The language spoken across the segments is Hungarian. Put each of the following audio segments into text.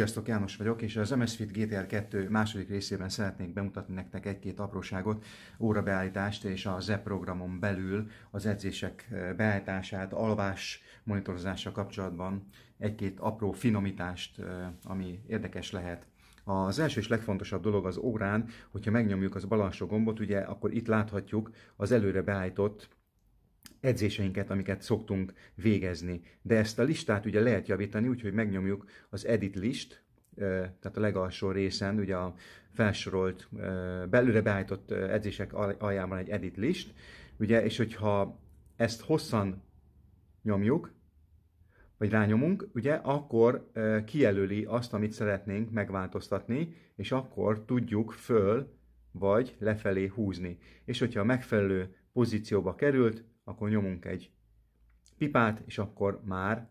Sziasztok, János vagyok, és az MS Fit GTR 2 második részében szeretnék bemutatni nektek egy-két apróságot, órabeállítást és a ZEP programon belül az edzések eh, beállítását, alvás monitorozása kapcsolatban egy-két apró finomítást, eh, ami érdekes lehet. Az első és legfontosabb dolog az órán, hogyha megnyomjuk az bal gombot, ugye akkor itt láthatjuk az előre beállított edzéseinket, amiket szoktunk végezni. De ezt a listát ugye lehet javítani, úgyhogy megnyomjuk az edit list, tehát a legalsó részen, ugye a felsorolt, belőle beállított edzések alján van egy edit list, ugye, és hogyha ezt hosszan nyomjuk, vagy rányomunk, ugye, akkor kijelöli azt, amit szeretnénk megváltoztatni, és akkor tudjuk föl vagy lefelé húzni. És hogyha a megfelelő pozícióba került, akkor nyomunk egy pipát, és akkor már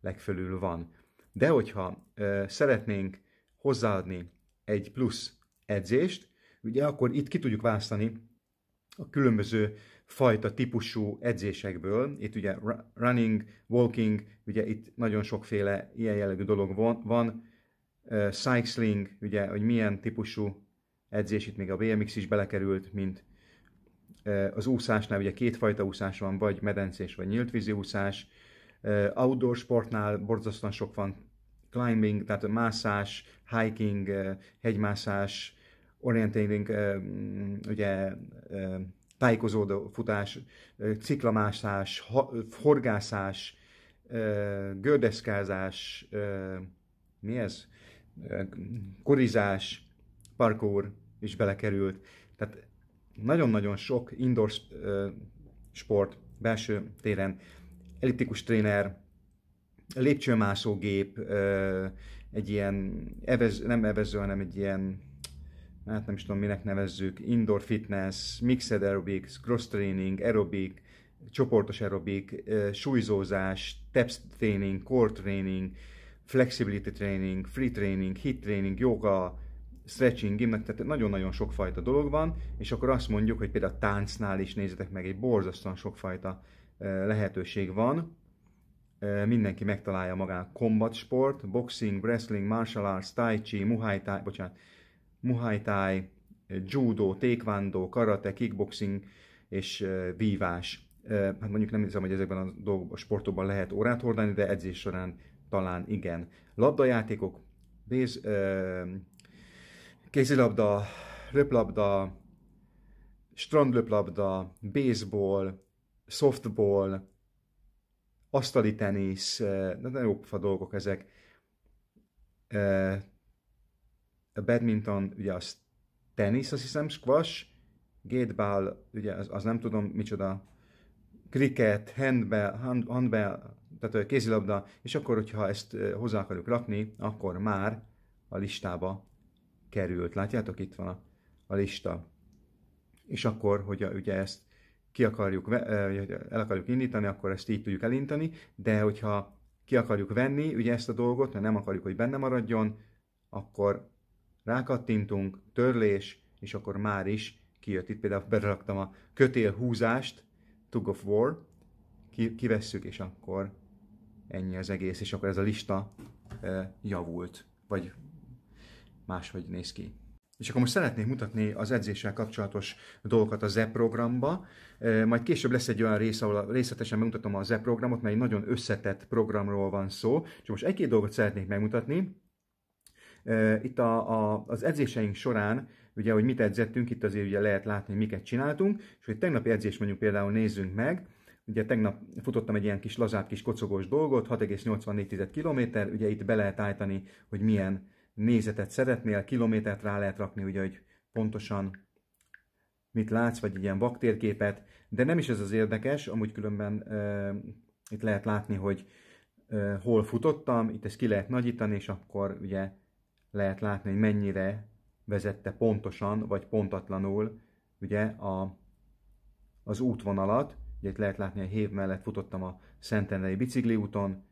legfelül van. De hogyha ö, szeretnénk hozzáadni egy plusz edzést, ugye akkor itt ki tudjuk választani a különböző fajta típusú edzésekből. Itt ugye running, walking, ugye itt nagyon sokféle ilyen jellegű dolog van, van cycling, ugye, hogy milyen típusú edzés, itt még a BMX is belekerült, mint Eh, az úszásnál ugye kétfajta úszás van, vagy medencés, vagy nyíltvízi úszás. Eh, outdoor sportnál borzasztóan sok van climbing, tehát mászás, hiking, eh, hegymászás, orienteering, mm, ugye tájékozódó futás, ciklamászás, horgászás, gördeszkázás, mi ez? Korizás, parkour is belekerült. Tehát nagyon-nagyon sok indoor sport, belső téren, elliptikus tréner, lépcsőmászógép, egy ilyen, evez, nem evező, hanem egy ilyen, hát nem is tudom minek nevezzük, indoor fitness, mixed aerobics, cross training, aerobic, csoportos aerobik, súlyzózás, TEPS training, core training, flexibility training, free training, hit training, yoga, stretching, meg tehát nagyon-nagyon sokfajta dolog van, és akkor azt mondjuk, hogy például a táncnál is nézzetek meg, egy borzasztóan sokfajta lehetőség van, mindenki megtalálja magán combat sport, boxing, wrestling, martial arts, tai chi, muay thai, bocsánat, muay thai, judo, taekwondo, karate, kickboxing és vívás. Hát mondjuk nem hiszem, hogy ezekben a, a sportokban lehet órát hordani, de edzés során talán igen. Labdajátékok, béz, kézilabda, röplabda, strandlöplabda, baseball, softball, asztali tenisz, eh, nagyon jó pofa dolgok ezek. Eh, a badminton, ugye az tenisz, azt hiszem, squash, gateball, ugye az, az nem tudom micsoda, cricket, handbell, hand, handbell, tehát eh, kézilabda, és akkor, hogyha ezt hozzá akarjuk rakni, akkor már a listába került. Látjátok, itt van a, a lista. És akkor, hogy a, ugye ezt ki akarjuk, el akarjuk indítani, akkor ezt így tudjuk elintani, de hogyha ki akarjuk venni ugye ezt a dolgot, mert nem akarjuk, hogy benne maradjon, akkor rákattintunk, törlés, és akkor már is kijött. Itt például beraktam a kötélhúzást, Tug of War, ki, kivesszük, és akkor ennyi az egész, és akkor ez a lista e, javult, vagy máshogy néz ki. És akkor most szeretnék mutatni az edzéssel kapcsolatos dolgokat a ZEP programba. Majd később lesz egy olyan rész, ahol részletesen megmutatom a ZEP programot, mert egy nagyon összetett programról van szó. Csak most egy-két dolgot szeretnék megmutatni. Itt a, a, az edzéseink során, ugye, hogy mit edzettünk, itt azért ugye lehet látni, hogy miket csináltunk, és hogy tegnapi edzés, mondjuk például nézzünk meg, Ugye tegnap futottam egy ilyen kis lazább kis kocogós dolgot, 6,84 km, ugye itt be lehet állítani, hogy milyen nézetet szeretnél, kilométert rá lehet rakni, ugye, hogy pontosan mit látsz, vagy egy ilyen baktérképet, de nem is ez az érdekes, amúgy különben e, itt lehet látni, hogy e, hol futottam, itt ezt ki lehet nagyítani, és akkor ugye lehet látni, hogy mennyire vezette pontosan, vagy pontatlanul ugye a, az útvonalat, ugye itt lehet látni, hogy hév mellett futottam a Szentendrei bicikliúton,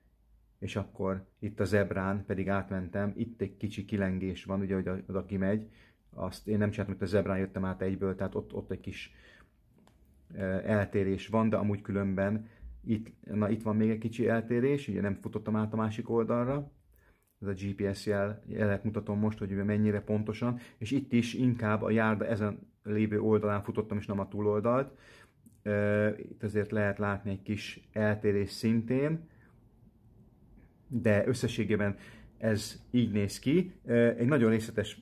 és akkor itt a zebrán pedig átmentem, itt egy kicsi kilengés van, ugye, hogy oda kimegy, azt én nem csináltam, hogy a zebrán jöttem át egyből, tehát ott, ott egy kis eltérés van, de amúgy különben itt, na, itt van még egy kicsi eltérés, ugye nem futottam át a másik oldalra, ez a GPS jel, jelet mutatom most, hogy mennyire pontosan, és itt is inkább a járda ezen lévő oldalán futottam, és nem a túloldalt. Itt azért lehet látni egy kis eltérés szintén, de összességében ez így néz ki. Egy nagyon részletes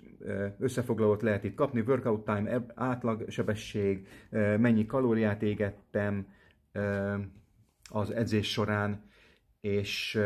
összefoglalót lehet itt kapni, workout time, e, átlagsebesség, mennyi kalóriát égettem az edzés során, és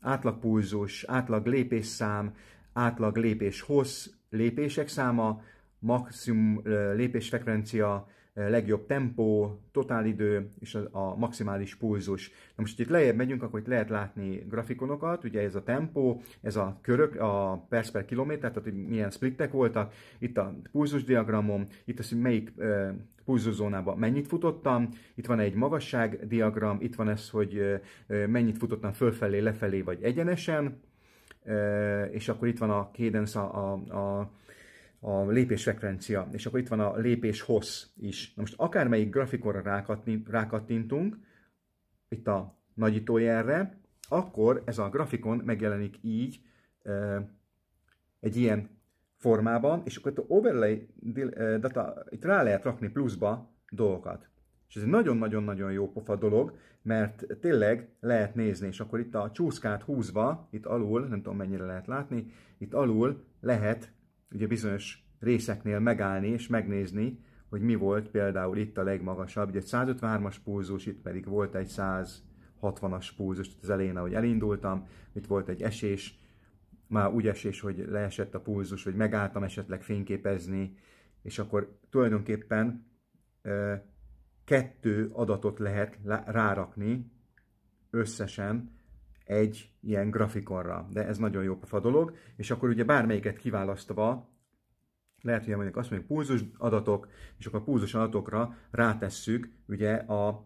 átlag pulzus, átlag lépésszám, átlag lépés hossz, lépések száma, maximum lépésfrekvencia, legjobb tempó, totálidő és a, maximális pulzus. Na most, hogy itt lejjebb megyünk, akkor itt lehet látni grafikonokat, ugye ez a tempó, ez a körök, a perc per kilométer, tehát hogy milyen splittek voltak, itt a pulzus diagramom, itt az, hogy melyik e, pulzuszónában mennyit futottam, itt van egy magasság diagram, itt van ez, hogy e, mennyit futottam fölfelé, lefelé vagy egyenesen, e, és akkor itt van a kédensz, a, a, a a lépésfrekvencia és akkor itt van a lépés hossz is. Na most akármelyik grafikonra rákattintunk, itt a nagyítójelre, akkor ez a grafikon megjelenik így, egy ilyen formában, és akkor itt a overlay data, itt rá lehet rakni pluszba dolgokat. És ez egy nagyon-nagyon-nagyon jó pofa dolog, mert tényleg lehet nézni, és akkor itt a csúszkát húzva, itt alul, nem tudom mennyire lehet látni, itt alul lehet ugye bizonyos részeknél megállni és megnézni, hogy mi volt például itt a legmagasabb. Ugye egy 153-as pulzus, itt pedig volt egy 160-as pulzus az elején, ahogy elindultam, itt volt egy esés, már úgy esés, hogy leesett a pulzus, hogy megálltam esetleg fényképezni, és akkor tulajdonképpen kettő adatot lehet rárakni összesen, egy ilyen grafikonra. De ez nagyon jó pofa dolog, és akkor ugye bármelyiket kiválasztva, lehet, hogy mondjuk azt mondjuk pulzus adatok, és akkor a pulzus adatokra rátesszük ugye a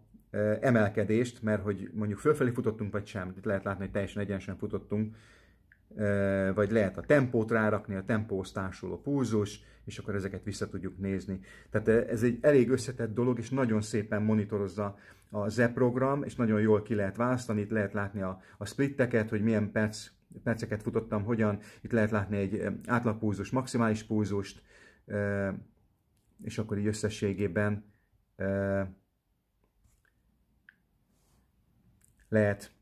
emelkedést, mert hogy mondjuk fölfelé futottunk, vagy sem, itt lehet látni, hogy teljesen egyenesen futottunk, vagy lehet a tempót rárakni, a tempóhoz társuló pulzus, és akkor ezeket vissza tudjuk nézni. Tehát ez egy elég összetett dolog, és nagyon szépen monitorozza a ZE program, és nagyon jól ki lehet választani, itt lehet látni a, a splitteket, hogy milyen perc, perceket futottam, hogyan, itt lehet látni egy átlagpulzus, maximális pulzust, és akkor így összességében lehet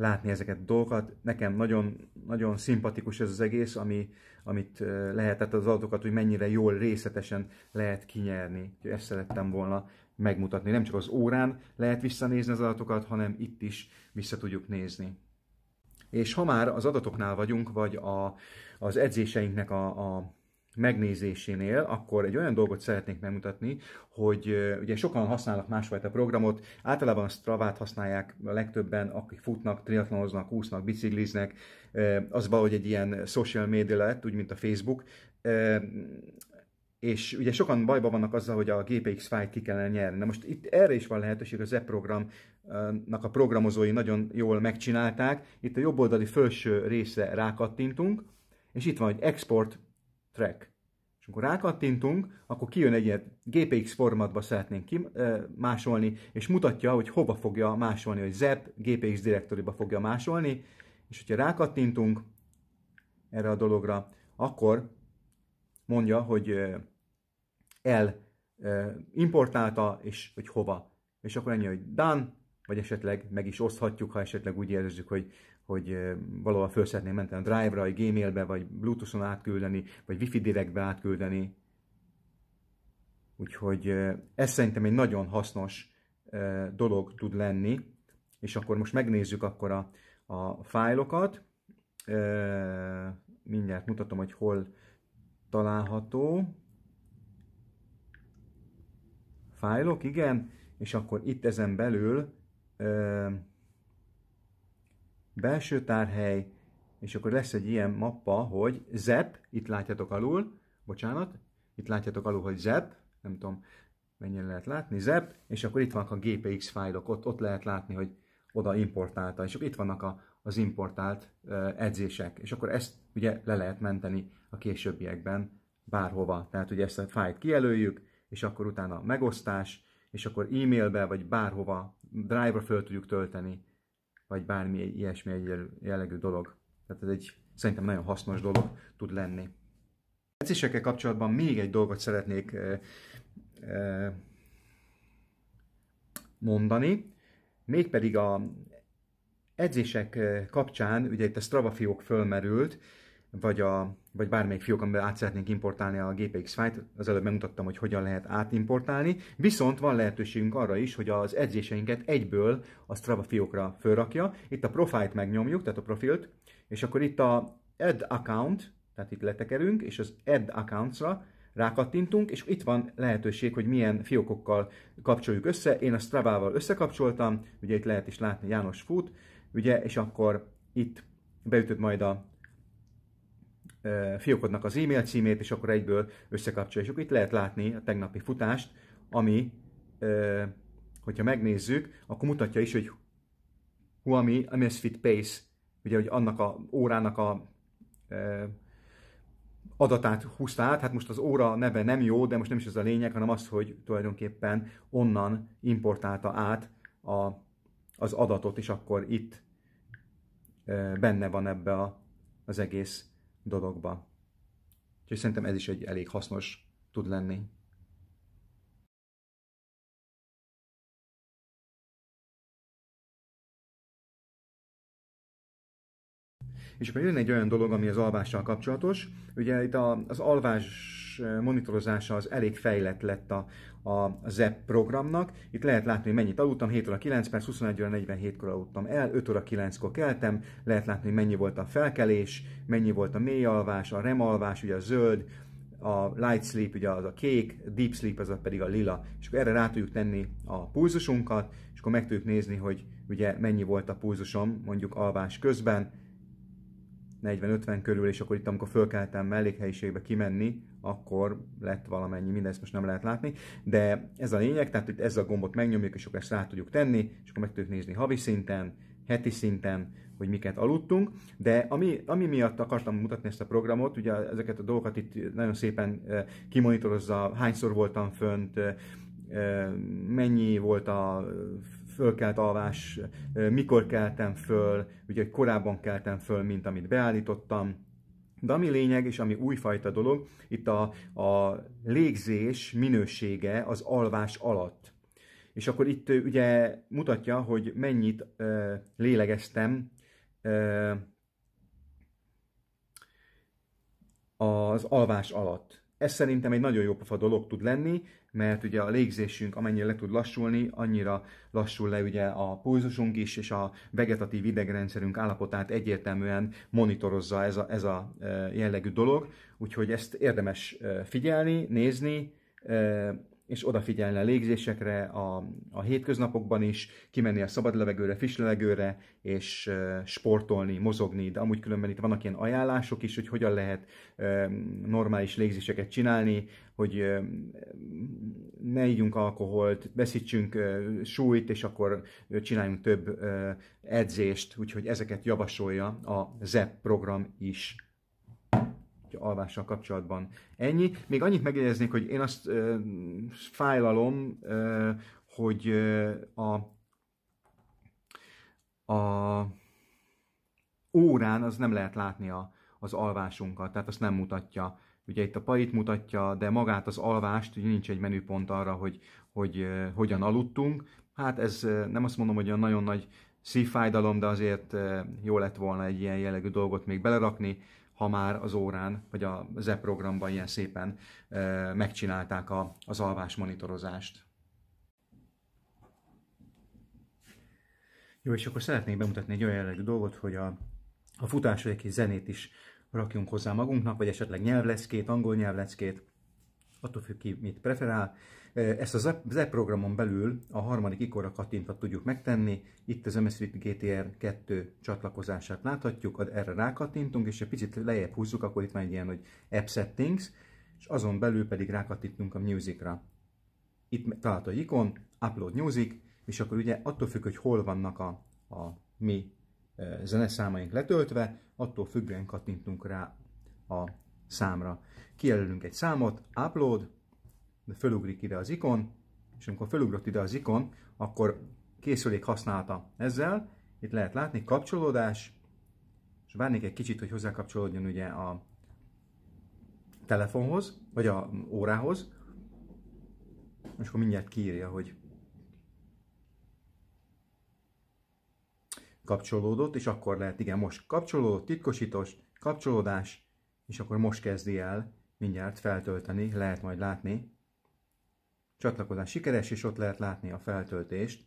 látni ezeket a dolgokat. Nekem nagyon, nagyon szimpatikus ez az egész, ami, amit lehetett az adatokat, hogy mennyire jól részletesen lehet kinyerni. Ezt szerettem volna megmutatni. Nem csak az órán lehet visszanézni az adatokat, hanem itt is vissza tudjuk nézni. És ha már az adatoknál vagyunk, vagy a, az edzéseinknek a, a megnézésénél, akkor egy olyan dolgot szeretnék megmutatni, hogy ugye sokan használnak másfajta programot, általában a Stravát használják a legtöbben, akik futnak, triatlonoznak, úsznak, bicikliznek, az valahogy egy ilyen social media lett, úgy mint a Facebook, és ugye sokan bajban vannak azzal, hogy a GPX fájt ki kellene nyerni. Na most itt erre is van lehetőség, az e-programnak a programozói nagyon jól megcsinálták. Itt a jobb oldali felső része rákattintunk, és itt van egy export track. És amikor rákattintunk, akkor kijön egy ilyen GPX formatba szeretnénk másolni, és mutatja, hogy hova fogja másolni, hogy ZEP GPX direktoriba fogja másolni, és hogyha rákattintunk erre a dologra, akkor mondja, hogy el importálta, és hogy hova. És akkor ennyi, hogy done, vagy esetleg meg is oszthatjuk, ha esetleg úgy érezzük, hogy hogy valahol föl szeretném menteni a Drive-ra, vagy Gmail-be, vagy Bluetooth-on átküldeni, vagy wifi direktbe átküldeni. Úgyhogy ez szerintem egy nagyon hasznos dolog tud lenni, és akkor most megnézzük akkor a, a fájlokat. Mindjárt mutatom, hogy hol található. Fájlok, igen, és akkor itt ezen belül belső tárhely, és akkor lesz egy ilyen mappa, hogy ZEP, itt látjátok alul, bocsánat, itt látjátok alul, hogy ZEP, nem tudom mennyire lehet látni, ZEP, és akkor itt vannak a GPX fájlok, ott, ott lehet látni, hogy oda importálta, és akkor itt vannak a, az importált edzések, és akkor ezt ugye le lehet menteni a későbbiekben bárhova. Tehát ugye ezt a fájlt kijelöljük, és akkor utána megosztás, és akkor e-mailbe vagy bárhova driver föl tudjuk tölteni, vagy bármi ilyesmi egy jellegű dolog. Tehát ez egy szerintem nagyon hasznos dolog tud lenni. Edzésekkel kapcsolatban még egy dolgot szeretnék mondani, mégpedig a edzések kapcsán, ugye itt a Strava fiók fölmerült, vagy, a, vagy bármelyik fiók, amiben át szeretnénk importálni a GPX fájt, az előbb megmutattam, hogy hogyan lehet átimportálni, viszont van lehetőségünk arra is, hogy az edzéseinket egyből a Strava fiókra fölrakja. Itt a profilt megnyomjuk, tehát a profilt, és akkor itt a Add Account, tehát itt letekerünk, és az Add Accounts-ra rákattintunk, és itt van lehetőség, hogy milyen fiókokkal kapcsoljuk össze. Én a Strava-val összekapcsoltam, ugye itt lehet is látni János fut, ugye, és akkor itt beütött majd a fiókodnak az e-mail címét, és akkor egyből összekapcsoljuk. Itt lehet látni a tegnapi futást, ami, hogyha megnézzük, akkor mutatja is, hogy Huami, a Pace, ugye, hogy annak a órának a adatát húzta át, hát most az óra neve nem jó, de most nem is ez a lényeg, hanem az, hogy tulajdonképpen onnan importálta át a, az adatot, és akkor itt benne van ebbe a, az egész dologba. Úgyhogy szerintem ez is egy elég hasznos tud lenni. És akkor jön egy olyan dolog, ami az alvással kapcsolatos. Ugye itt az alvás monitorozása az elég fejlett lett a, a ZEP programnak. Itt lehet látni, hogy mennyit aludtam, 7 óra 9 perc, 21 óra 47-kor aludtam el, 5 óra 9-kor keltem, lehet látni, hogy mennyi volt a felkelés, mennyi volt a mély alvás, a REM alvás, ugye a zöld, a light sleep ugye az a kék, deep sleep az a pedig a lila, és akkor erre rá tudjuk tenni a pulzusunkat, és akkor meg tudjuk nézni, hogy ugye mennyi volt a pulzusom mondjuk alvás közben, 40-50 körül, és akkor itt, amikor fölkeltem mellékhelyiségbe kimenni, akkor lett valamennyi, mindezt most nem lehet látni, de ez a lényeg, tehát itt ezzel a gombot megnyomjuk, és akkor ezt rá tudjuk tenni, és akkor meg tudjuk nézni havi szinten, heti szinten, hogy miket aludtunk, de ami, ami miatt akartam mutatni ezt a programot, ugye ezeket a dolgokat itt nagyon szépen eh, kimonitorozza, hányszor voltam fönt, eh, eh, mennyi volt a fölkelt alvás, mikor keltem föl, ugye korábban keltem föl, mint amit beállítottam, de ami lényeg, és ami újfajta dolog, itt a, a légzés minősége az alvás alatt. És akkor itt ugye mutatja, hogy mennyit ö, lélegeztem ö, az alvás alatt. Ez szerintem egy nagyon jó pofa dolog tud lenni, mert ugye a légzésünk amennyire le tud lassulni, annyira lassul le ugye a pulzusunk is, és a vegetatív idegrendszerünk állapotát egyértelműen monitorozza ez a, ez a e, jellegű dolog, úgyhogy ezt érdemes e, figyelni, nézni, e, és odafigyelni a légzésekre, a, a hétköznapokban is, kimenni a szabad levegőre, friss levegőre, és uh, sportolni, mozogni, de amúgy különben itt vannak ilyen ajánlások is, hogy hogyan lehet uh, normális légzéseket csinálni, hogy uh, ne ígyunk alkoholt, veszítsünk uh, súlyt, és akkor csináljunk több uh, edzést, úgyhogy ezeket javasolja a ZEP program is alvással kapcsolatban. Ennyi. Még annyit megjegyeznék, hogy én azt ö, fájlalom, ö, hogy ö, a a órán az nem lehet látni a, az alvásunkat, tehát azt nem mutatja. Ugye itt a pait mutatja, de magát az alvást, ugye nincs egy menüpont arra, hogy, hogy, ö, hogyan aludtunk. Hát ez nem azt mondom, hogy a nagyon nagy szívfájdalom, de azért jó lett volna egy ilyen jellegű dolgot még belerakni, ha már az órán, vagy a ZE programban ilyen szépen megcsinálták a, az alvás monitorozást. Jó, és akkor szeretnék bemutatni egy olyan jellegű dolgot, hogy a, a vagy egy kis zenét is rakjunk hozzá magunknak, vagy esetleg nyelvleckét, angol nyelvleckét, attól függ ki, mit preferál, Eh, ezt az zep programon belül a harmadik ikorra kattintva tudjuk megtenni. Itt az MSRIT GTR 2 csatlakozását láthatjuk, erre rákattintunk, és egy picit lejjebb húzzuk, akkor itt van egy ilyen, hogy App Settings, és azon belül pedig rákattintunk a Musicra. Itt található egy ikon, Upload Music, és akkor ugye attól függ, hogy hol vannak a, a mi eh, zeneszámaink letöltve, attól függően kattintunk rá a számra. Kijelölünk egy számot, upload, fölugrik ide az ikon, és amikor fölugrott ide az ikon, akkor készülék használta ezzel, itt lehet látni kapcsolódás, és várnék egy kicsit, hogy hozzákapcsolódjon ugye a telefonhoz, vagy a órához, és akkor mindjárt kiírja, hogy kapcsolódott, és akkor lehet, igen, most kapcsolódott, titkosítós, kapcsolódás, és akkor most kezdi el mindjárt feltölteni, lehet majd látni, csatlakozás sikeres, és ott lehet látni a feltöltést,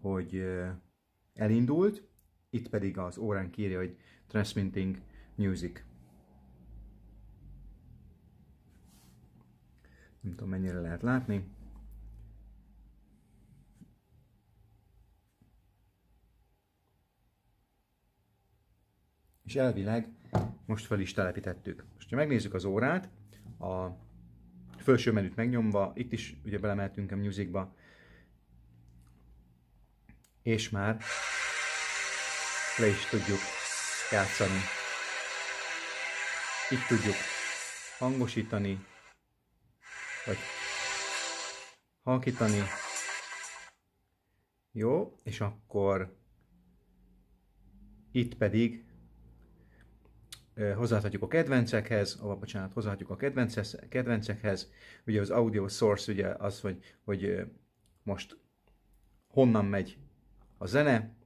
hogy elindult, itt pedig az órán kírja, hogy Transmitting Music. Nem tudom, mennyire lehet látni. És elvileg most fel is telepítettük. Most, ha megnézzük az órát, a felső menüt megnyomva, itt is ugye belemeltünk a musicba, és már le is tudjuk játszani. Itt tudjuk hangosítani, vagy halkítani. Jó, és akkor itt pedig hozzáadhatjuk a kedvencekhez, a bocsánat, hozzáadhatjuk a kedvencekhez, ugye az audio source ugye az, hogy, hogy most honnan megy a zene,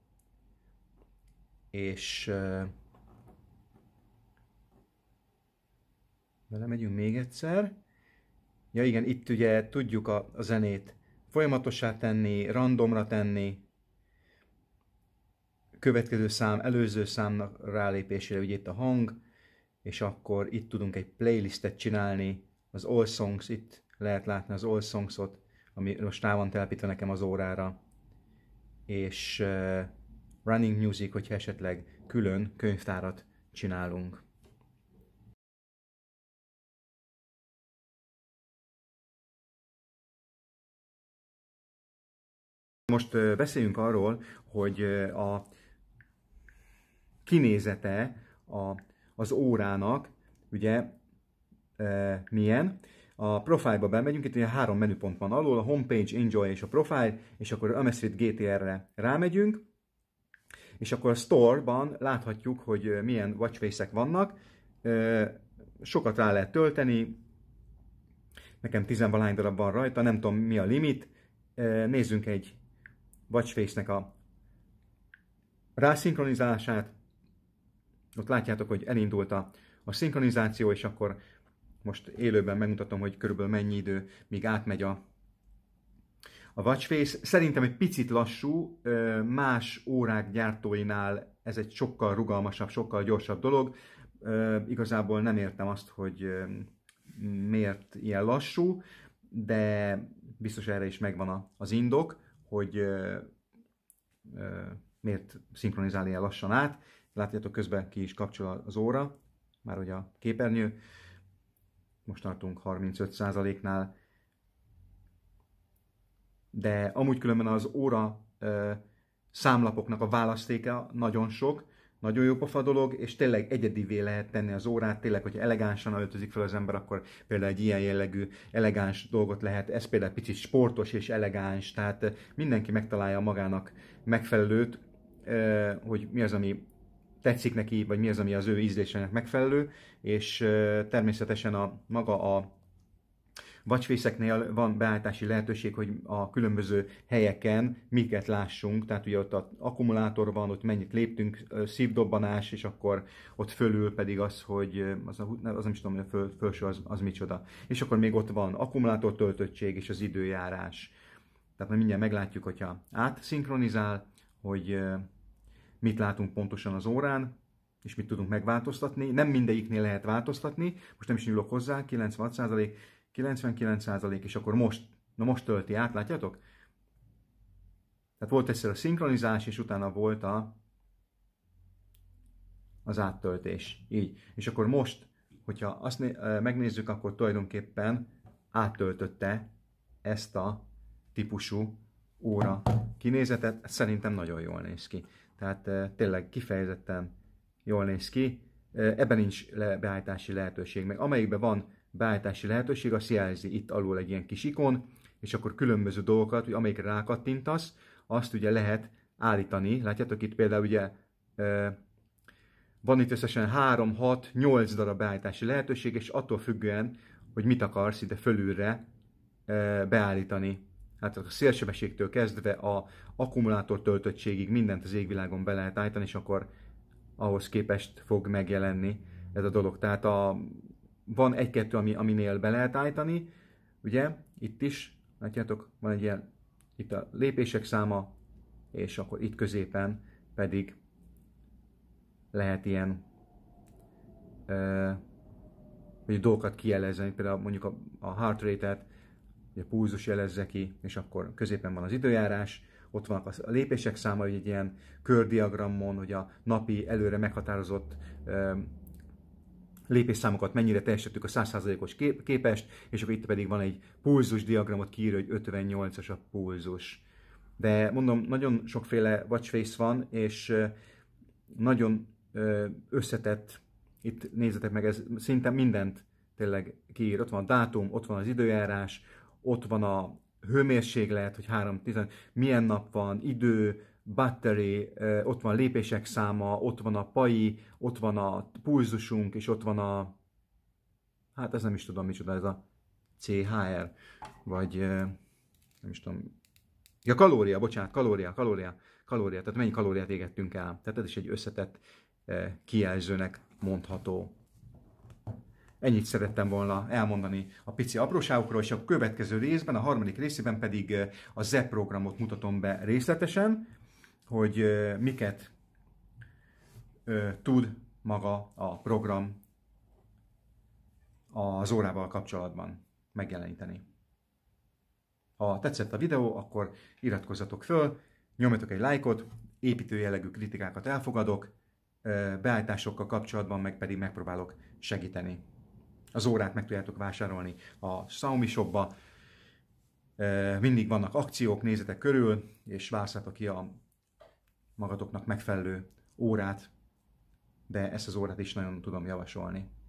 és vele megyünk még egyszer. Ja igen, itt ugye tudjuk a, a zenét folyamatosá tenni, randomra tenni, következő szám, előző számnak rálépésére, ugye itt a hang, és akkor itt tudunk egy playlistet csinálni, az All Songs, itt lehet látni az All Songsot, ami most rá van telepítve nekem az órára, és uh, Running Music, hogyha esetleg külön könyvtárat csinálunk. Most beszéljünk arról, hogy a kinézete a az órának, ugye e, milyen. A profilba bemegyünk, itt ugye három menüpont van alul, a homepage, enjoy és a profile, és akkor a Street GTR-re rámegyünk, és akkor a store-ban láthatjuk, hogy milyen watchface-ek vannak, e, sokat rá lehet tölteni, nekem tizenvalány darab van rajta, nem tudom mi a limit, e, nézzünk egy watchface-nek a rászinkronizálását, ott látjátok, hogy elindult a, a szinkronizáció, és akkor most élőben megmutatom, hogy körülbelül mennyi idő, míg átmegy a, a watch face. Szerintem egy picit lassú, más órák gyártóinál ez egy sokkal rugalmasabb, sokkal gyorsabb dolog. Igazából nem értem azt, hogy miért ilyen lassú, de biztos erre is megvan az indok, hogy miért szinkronizál ilyen lassan át. Látjátok, közben ki is kapcsol az óra, már ugye a képernyő. Most tartunk 35%-nál. De amúgy különben az óra ö, számlapoknak a választéka nagyon sok, nagyon jó pofa dolog, és tényleg egyedivé lehet tenni az órát, tényleg, hogy elegánsan öltözik fel az ember, akkor például egy ilyen jellegű elegáns dolgot lehet, ez például picit sportos és elegáns, tehát mindenki megtalálja magának megfelelőt, hogy mi az, ami tetszik neki, vagy mi az, ami az ő ízlésének megfelelő, és természetesen a maga a vacsfészeknél van beállítási lehetőség, hogy a különböző helyeken miket lássunk, tehát ugye ott az akkumulátor van, ott mennyit léptünk, szívdobbanás, és akkor ott fölül pedig az, hogy az, az nem is tudom, hogy a föl, fölső az, az micsoda. És akkor még ott van akkumulátor töltöttség és az időjárás. Tehát mindjárt meglátjuk, hogyha átszinkronizál, hogy mit látunk pontosan az órán, és mit tudunk megváltoztatni. Nem mindegyiknél lehet változtatni, most nem is nyúlok hozzá, 96%, 99% és akkor most, na most tölti át, látjátok? Tehát volt egyszer a szinkronizás, és utána volt a, az áttöltés. Így. És akkor most, hogyha azt megnézzük, akkor tulajdonképpen áttöltötte ezt a típusú óra kinézetet. Szerintem nagyon jól néz ki tehát tényleg kifejezetten jól néz ki. Ebben nincs le beállítási lehetőség, meg amelyikben van beállítási lehetőség, az jelzi itt alul egy ilyen kis ikon, és akkor különböző dolgokat, hogy amelyikre rákattintasz, azt ugye lehet állítani. Látjátok itt például ugye van itt összesen 3, 6, 8 darab beállítási lehetőség, és attól függően, hogy mit akarsz ide fölülre beállítani hát a szélsebességtől kezdve a akkumulátor töltöttségig mindent az égvilágon be lehet állítani, és akkor ahhoz képest fog megjelenni ez a dolog. Tehát a, van egy-kettő, ami, aminél be lehet állítani, ugye, itt is, látjátok, van egy ilyen, itt a lépések száma, és akkor itt középen pedig lehet ilyen ö, hogy dolgokat kielezni, például mondjuk a, a heart rate-et, hogy a pulzus jelezze ki, és akkor középen van az időjárás, ott vannak a lépések száma, hogy egy ilyen kördiagramon, hogy a napi előre meghatározott lépésszámokat mennyire teljesítettük a 100%-os képest, és akkor itt pedig van egy pulzus diagramot kiírja, hogy 58-as a pulzus. De mondom, nagyon sokféle watchface van, és nagyon összetett, itt nézzetek meg, ez szinte mindent tényleg kiír. Ott van a dátum, ott van az időjárás, ott van a hőmérséklet, hogy 3 10, milyen nap van, idő, battery, ott van lépések száma, ott van a pai, ott van a pulzusunk, és ott van a... Hát ez nem is tudom micsoda, ez a CHR, vagy nem is tudom... Ja, kalória, bocsánat, kalória, kalória, kalória, tehát mennyi kalóriát égettünk el. Tehát ez is egy összetett kijelzőnek mondható. Ennyit szerettem volna elmondani a pici apróságokról, és a következő részben, a harmadik részében pedig a Z e programot mutatom be részletesen, hogy miket tud maga a program az órával kapcsolatban megjeleníteni. Ha tetszett a videó, akkor iratkozzatok föl, nyomjatok egy lájkot, építő jellegű kritikákat elfogadok, beállításokkal kapcsolatban meg pedig megpróbálok segíteni az órát meg tudjátok vásárolni a Xiaomi shopba. Mindig vannak akciók, nézetek körül, és választhatok ki a magatoknak megfelelő órát, de ezt az órát is nagyon tudom javasolni.